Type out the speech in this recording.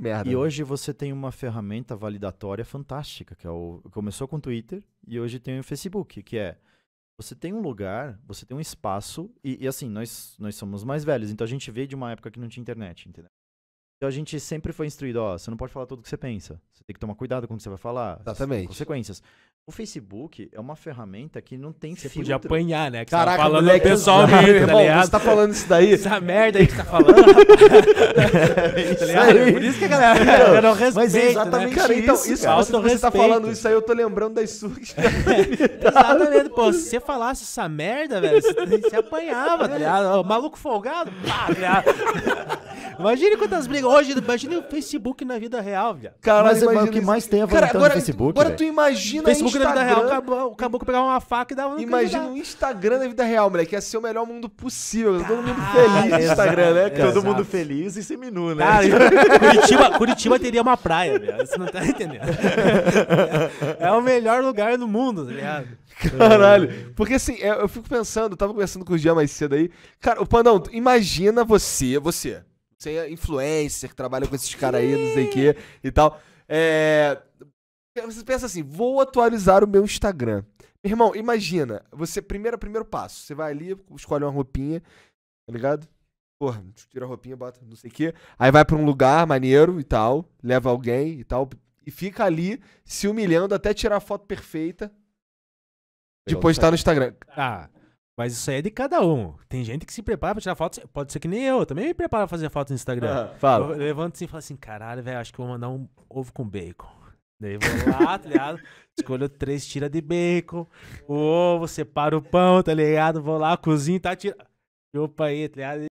merda. E né? hoje você tem uma ferramenta validatória fantástica, que é o, começou com o Twitter e hoje tem o Facebook, que é você tem um lugar, você tem um espaço, e, e, assim, nós, nós somos mais velhos, então a gente veio de uma época que não tinha internet, entendeu? Então a gente sempre foi instruído, ó, você não pode falar tudo o que você pensa. Você tem que tomar cuidado com o que você vai falar. Exatamente. Consequências. O Facebook é uma ferramenta que não tem Você filtro. podia apanhar, né? Que Caraca, você tá falando moleque, pessoalmente, tá irmão, tá ligado? Você tá falando isso daí? Essa merda aí que você tá falando, tá Por isso que a galera, a galera não respeita, Mas é né? exatamente né? cara, então, isso, isso cara, você, você tá falando isso aí, eu tô lembrando das suas. Tá exatamente, pô. Se você falasse essa merda, velho, você, apanhava, tá ligado? O maluco folgado, pá, Imagine quantas brigas. Hoje, imagine o Facebook na vida real, velho. Cara, mas, mas é o que mais tem é ver com então, no Facebook, Agora véio. tu imagina na vida real, acabou, o caboclo pegava uma faca e dava um Imagina um Instagram na vida real, moleque. Ia ser o melhor mundo possível. Todo mundo ah, feliz no Instagram, né? Todo mundo feliz e seminu, né? Cara, Curitiba, Curitiba teria uma praia, velho. Você não tá entendendo. É, o melhor lugar do mundo, tá ligado? Caralho. Porque assim, é, eu fico pensando, eu tava conversando com o Jean mais cedo aí. Cara, o Pandão, imagina você, você. Você é influencer, que trabalha com esses caras aí, não sei o quê e tal. É, você pensa assim, vou atualizar o meu Instagram. Meu irmão, imagina, você, primeiro, primeiro passo, você vai ali, escolhe uma roupinha, tá ligado? Porra, tira a roupinha, bota não sei o quê. Aí vai pra um lugar maneiro e tal, leva alguém e tal, e fica ali se humilhando até tirar a foto perfeita de postar no Instagram. Ah, mas isso aí é de cada um. Tem gente que se prepara pra tirar foto, pode ser que nem eu, também me preparo pra fazer foto no Instagram. Ah, fala. Eu levanto assim e falo assim, caralho, velho, acho que vou mandar um ovo com bacon. Daí vou lá, tá ligado? Escolho três tiras de bacon, o ovo, separo o pão, tá ligado? Vou lá, cozinho, tá tirando. Opa aí, tá ligado?